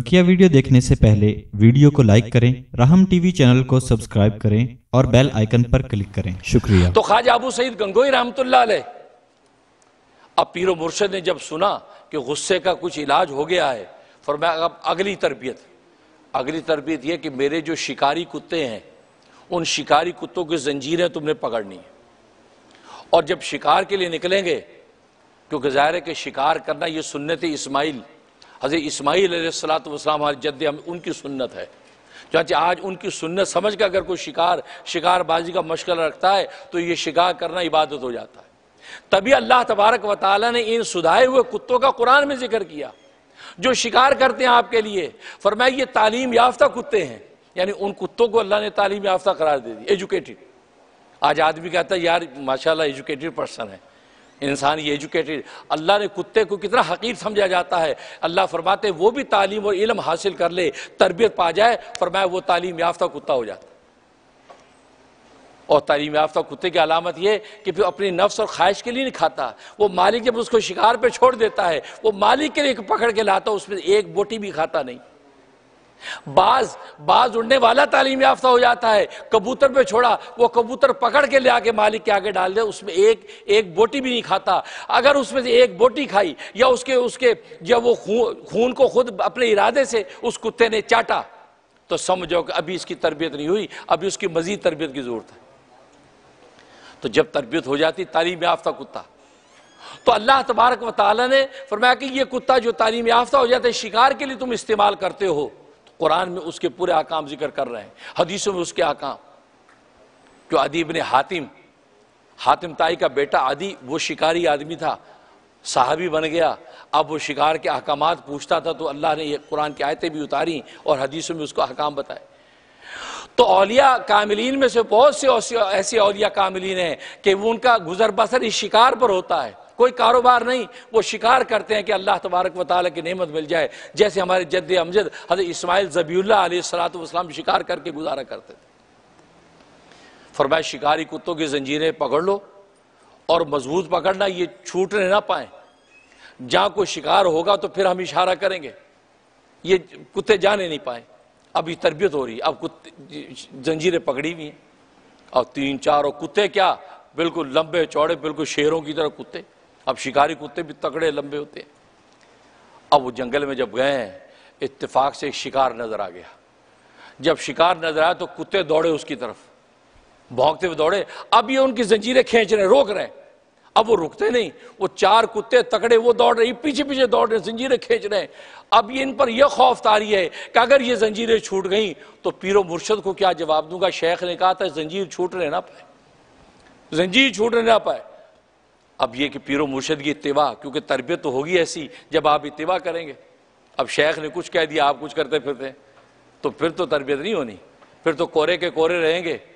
बकिया वीडियो देखने से पहले वीडियो को लाइक करें राहम टीवी चैनल को सब्सक्राइब करें और बेल आइकन पर क्लिक करें शुक्रिया तो ख्वाजा अबू सईद गंगोई रहमतुल्ला अब पीरो मुर्शद ने जब सुना कि गुस्से का कुछ इलाज हो गया है फिर मैं अब अगली तरबियत अगली तरबियत यह कि मेरे जो शिकारी कुत्ते हैं उन शिकारी कुत्तों की जंजीरें तुमने पकड़नी है और जब शिकार के लिए निकलेंगे क्योंकि ज़ाहिर है कि शिकार करना ये सुन्नत इस्माइल हज़र इसमाईल सलात वसलाम हमारे जद हम उनकी सुन्नत है चाचे आज उनकी सुन्नत समझ कर अगर कोई शिकार शिकारबाजी का मशगल रखता है तो ये शिकार करना इबादत हो जाता है तभी अल्लाह तबारक व ताली ने इन सुधाए हुए कुत्तों का कुरान में जिक्र किया जो शिकार करते हैं आपके लिए फरमाए ये तालीम याफ्ता कुत्ते हैं यानी उन कुत्तों को अल्लाह ने तालीम याफ्ता करार दे दी एजुकेटेड आज आदमी कहता है यार माशाल्लाह एजुकेटेड पर्सन है इंसान ये एजुकेटेड अल्लाह ने कुत्ते को कितना हकीर समझा जाता है अल्लाह फरमाते वो भी तालीम और इलम हासिल कर ले तरबियत पा जाए फरमाए वो तालीम याफ्ता कुत्ता हो जाता और तालीम याफ्ता कुत्ते की अलामत यह कि फिर अपनी नफ्स और ख्वाहिश के लिए नहीं खाता वो मालिक जब उसको शिकार पर छोड़ देता है वो मालिक के लिए पकड़ के लाता उसमें एक बोटी भी खाता नहीं बाज बाज उड़ने वाला तालीम याफ्ता हो जाता है कबूतर पे छोड़ा वो कबूतर पकड़ के ले आके मालिक के आगे डाल दे उसमें एक एक बोटी भी नहीं खाता अगर उसमें से एक बोटी खाई या उसके उसके या वो खून को खुद अपने इरादे से उस कुत्ते ने चाटा तो समझो कि अभी इसकी तरबियत नहीं हुई अभी उसकी मजीद तरबियत की ज़रूरत है तो जब तरबियत हो जाती तालीम याफ्ता कुत्ता तो अल्लाह तबारक वाली ने फरमाया कि यह कुत्ता जो तालीम याफ्ता हो जाता है शिकार के लिए तुम इस्तेमाल करते हो कुरान में उसके पूरे आकाम जिक्र कर रहे हैं हदीसों में उसके आकाम जो अदीब ने हातिम हातिम ताई का बेटा आदि वो शिकारी आदमी था साहबी बन गया अब वो शिकार के अहकाम पूछता था तो अल्लाह ने ये कुरान की आयतें भी उतारी और हदीसों में उसको अहकाम बताए तो अलिया कामिलीन में से बहुत से ऐसे अलिया कामिलीन हैं कि वो उनका गुजर बसर इस शिकार पर होता है कोई कारोबार नहीं वो शिकार करते हैं कि अल्लाह तबारक व की नमत मिल जाए जैसे हमारे जद्द अमजद हजरत इसमाइल जबील्ला सलातम शिकार करके गुजारा करते थे फरमाए शिकारी कुत्तों की जंजीरें पकड़ लो और मजबूत पकड़ना ये छूटने ना पाए जहां कोई शिकार होगा तो फिर हम इशारा करेंगे ये कुत्ते जाने नहीं पाए अभी तरबियत हो रही है अब कुत्ते जंजीरें पकड़ी हुई हैं और तीन चार और कुत्ते क्या बिल्कुल लंबे चौड़े बिल्कुल शेरों की तरह कुत्ते अब शिकारी कुत्ते भी तकड़े लंबे होते हैं अब वो जंगल में जब गए इत्तेफाक से एक शिकार नज़र आ गया जब शिकार नज़र आया तो कुत्ते दौड़े उसकी तरफ भौंकते हुए दौड़े अब ये उनकी जंजीरें खींच रहे रोक रहे अब वो रुकते नहीं वो चार कुत्ते तकड़े वो दौड़ रहे पीछे पीछे दौड़ रहे जंजीरें खींच रहे अब ये इन पर यह खौफ तारी है कि अगर ये जंजीरें छूट गई तो पीरो मुर्शद को क्या जवाब दूंगा शेख ने कहा था जंजीर छूट रहे ना पाए जंजीर छूट रहे ना पाए अब ये कि पीरो मुर्शद की इतवा क्योंकि तरबियत तो होगी ऐसी जब आप इतवा करेंगे अब शेख ने कुछ कह दिया आप कुछ करते फिरते तो फिर तो तरबियत नहीं होनी फिर तो कोरे के कोरे रहेंगे